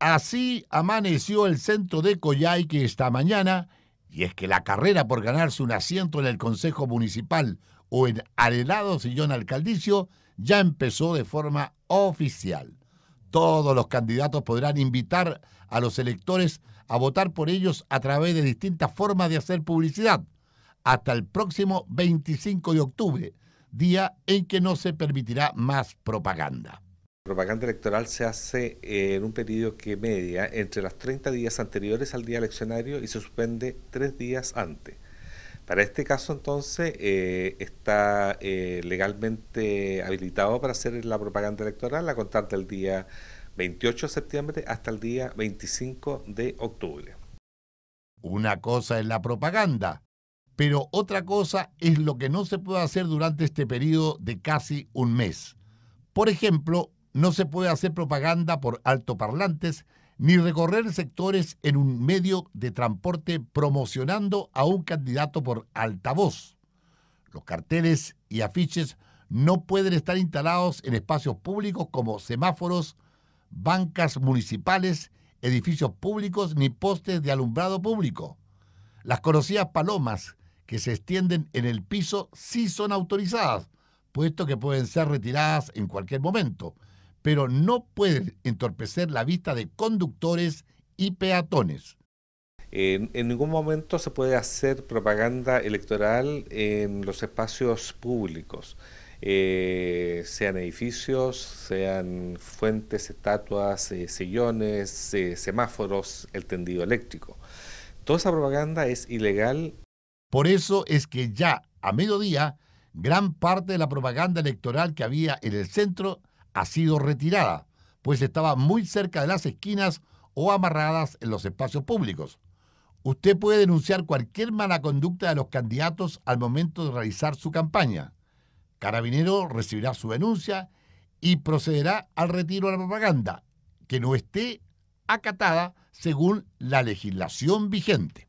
Así amaneció el centro de Coyhaique esta mañana, y es que la carrera por ganarse un asiento en el Consejo Municipal o en Arelado Sillón Alcaldicio ya empezó de forma oficial. Todos los candidatos podrán invitar a los electores a votar por ellos a través de distintas formas de hacer publicidad, hasta el próximo 25 de octubre, día en que no se permitirá más propaganda propaganda electoral se hace eh, en un periodo que media entre los 30 días anteriores al día eleccionario y se suspende tres días antes. Para este caso entonces eh, está eh, legalmente habilitado para hacer la propaganda electoral a contar del día 28 de septiembre hasta el día 25 de octubre. Una cosa es la propaganda, pero otra cosa es lo que no se puede hacer durante este periodo de casi un mes. Por ejemplo, no se puede hacer propaganda por altoparlantes ni recorrer sectores en un medio de transporte promocionando a un candidato por altavoz. Los carteles y afiches no pueden estar instalados en espacios públicos como semáforos, bancas municipales, edificios públicos ni postes de alumbrado público. Las conocidas palomas que se extienden en el piso sí son autorizadas, puesto que pueden ser retiradas en cualquier momento pero no puede entorpecer la vista de conductores y peatones. En, ningún momento se puede hacer propaganda electoral en los espacios públicos, eh, sean edificios, sean fuentes, estatuas, eh, sillones, eh, semáforos, el tendido eléctrico. Toda esa propaganda es ilegal. Por eso es que ya a mediodía, gran parte de la propaganda electoral que había en el centro ha sido retirada, pues estaba muy cerca de las esquinas o amarradas en los espacios públicos. Usted puede denunciar cualquier mala conducta de los candidatos al momento de realizar su campaña. Carabinero recibirá su denuncia y procederá al retiro de la propaganda, que no esté acatada según la legislación vigente.